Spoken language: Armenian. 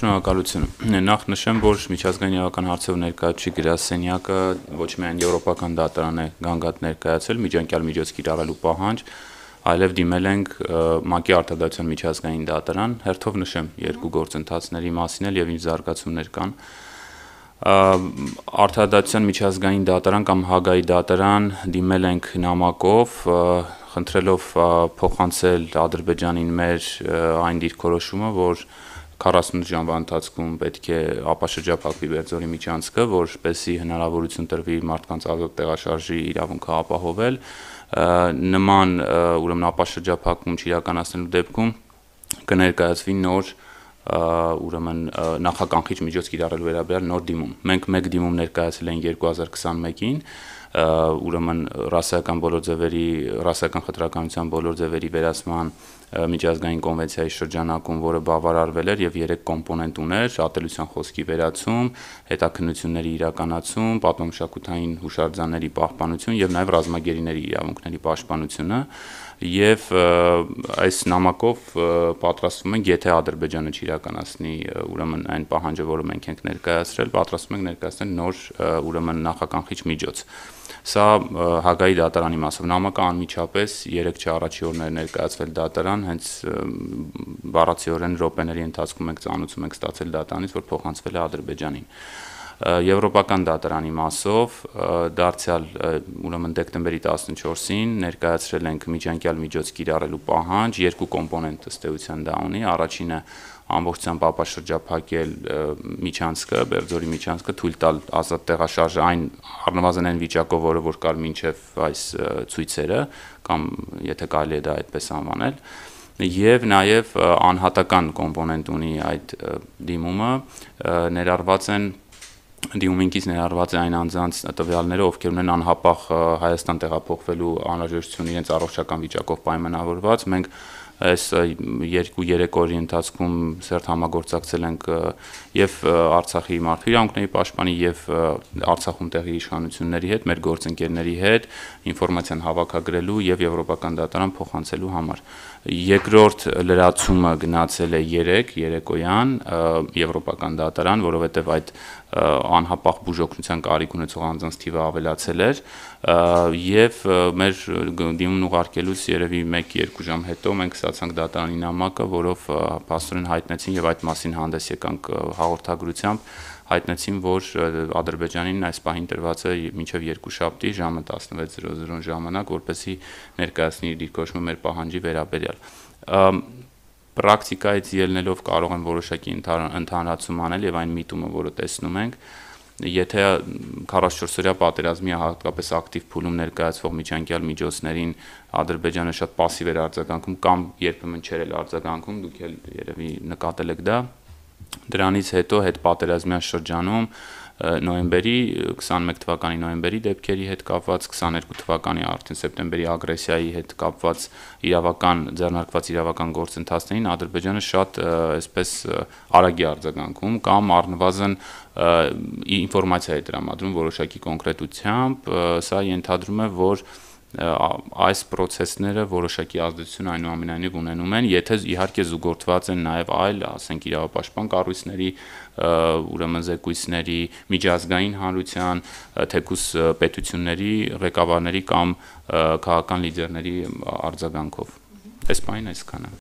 Շնորհակալություն։ Նախ նշեմ, որ միջազգային իրավական հարցով ներկայացուցիչ գրասենյակը ոչ միայն եվրոպական դատարան է գանգատ ներկայացել միջանկյալ միջոց կիրառելու պահանջ, այլև դիմել ենք ՄԱԿ-ի արտադրության միջազգային դատարան, հերթով նշեմ երկու գործընթացների մասին էլ եւ ինչ զարգացումներ կան արտադրության միջազգային դատարան կամ Հագայի դատարան դիմել ենք նամակով խնդրելով փոխանցել Ադրբեջանին մեր այն դիրքորոշումը, որ 48 ժամվա ընթացքում պետք է ապաշրջապակվի Վերձորի միջանցքը, որպեսզի հնարավորություն տրվի մարդկանց ազատ տեղաշարժի իրավունքը ապահովել։ Նման ուրեմն ապաշրջապակում չիրականացնելու դեպքում կներկայացվի նոր ուրեմն նախականխիչ միջոց կիրառելու վերաբերյալ նոր դիմում։ Մենք մեկ դիմում ներկայացել ենք 2021-ին ուրեմն ռասայական բոլոր ձևերի, ռասայական խտրականության բոլոր ձևերի վերացման միջազգային կոնվենցիայի շրջանակում, որը բավարարվել էր եւ երեք կոմպոնենտ ուներ՝ ատելության խոսքի վերացում, հետաքննությունների իրականացում, պատմամշակութային հուշարձանների պահպանություն եւ նաեւ ռազմագերիների իրավունքների պաշտպանությունը եւ այս նամակով պատրաստվում ենք, եթե Ադրբեջանը չիրականացնի ուրեմն այն պահանջը, որը մենք ենք ներկայացրել, պատրաստվում ենք ներկայացնել նոր ուրեմն նախականխիչ միջոց։ Սա Հագայի դատարանի մասով նամակը անմիջապես 3 չառաջի օրներ ներկայացվել դատարան, հենց բառացիորեն րոպեների ընթացքում ենք ծանուցում ենք ստացել դատարանից, որ փոխանցվել է Ադրբեջանին եվրոպական դատարանի մասով դարձյալ ուրեմն դեկտեմբերի 14-ին ներկայացրել ենք միջանկյալ միջոց կիրառելու պահանջ, երկու կոմպոնենտ ըստ էության դա ունի, առաջինը ամբողջությամբ ապաշրջափակել միջանցքը, Բերձորի միջանցքը թույլ տալ ազատ տեղաշարժը այն առնվազն այն վիճակով, որը որ կար մինչև այս ցույցերը կամ եթե կարելի է դա այդպես անվանել, եւ նաեւ անհատական կոմպոնենտ ունի այդ դիմումը ներառված են դիմումինքից ներառված է այն անձանց տվյալները, ովքեր ունեն անհապաղ Հայաստան տեղափոխվելու անհրաժեշտություն իրենց առողջական վիճակով պայմանավորված։ Մենք այս 2-3 օրի ընթացքում սերտ համագործակցել ենք եւ Արցախի մարդու իրավունքների պաշտպանի եւ Արցախում տեղի իշխանությունների հետ, մեր գործընկերների հետ, ինֆորմացիան հավաքագրելու եւ եվրոպական դատարան փոխանցելու համար։ Երկրորդ լրացումը գնացել է 3 երեկոյան եվրոպական դատարան, որովհետեւ այդ անհապաղ բուժօգնության կարիք ունեցող անձանց թիվը ավելացել էր եւ մեր դիմումն ուղարկելուց երևի 1-2 ժամ հետո մենք ստացանք դատարանի նամակը, որով փաստորեն հայտնեցին եւ այդ մասին հանդես եկանք հաղորդագրությամբ հայտնեցին, որ Ադրբեջանին այս պահին տրված է մինչև 2 շաբթի ժամը 16:00 ժամանակ, որպեսի ներկայացնի իր դիրքորոշումը մեր պահանջի վերաբերյալ պրակտիկայից ելնելով կարող են որոշակի ընդհանրացում անել եւ այն միտումը, որը տեսնում ենք, եթե 44-օրյա պատերազմի հատկապես ակտիվ փուլում ներկայացվող միջանկյալ միջոցներին Ադրբեջանը շատ пассив էր արձագանքում կամ երբեմն չէր էլ արձագանքում, դուք էլ երևի նկատել եք դա։ Դրանից հետո հետ պատերազմյան շրջանում նոյեմբերի 21 թվականի նոյեմբերի դեպքերի հետ կապված 22 թվականի արդեն սեպտեմբերի ագրեսիայի հետ կապված իրավական ձեռնարկված իրավական գործընթացներին Ադրբեջանը շատ այսպես արագի արձագանքում կամ առնվազն ինֆորմացիա է տրամադրում որոշակի կոնկրետությամբ սա ենթադրում է որ և, այս process-ները որոշակի ազդեցություն այնուամենայնիվ ունենում են, եթե իհարկե զուգորդված են նաև այլ, ասենք իրավապաշտպան կառույցների, ուրեմն զեկույցների, միջազգային հանրության, թեկուս պետությունների ղեկավարների կամ քաղաքական լիդերների արձագանքով։ Այս բանը այսքան է։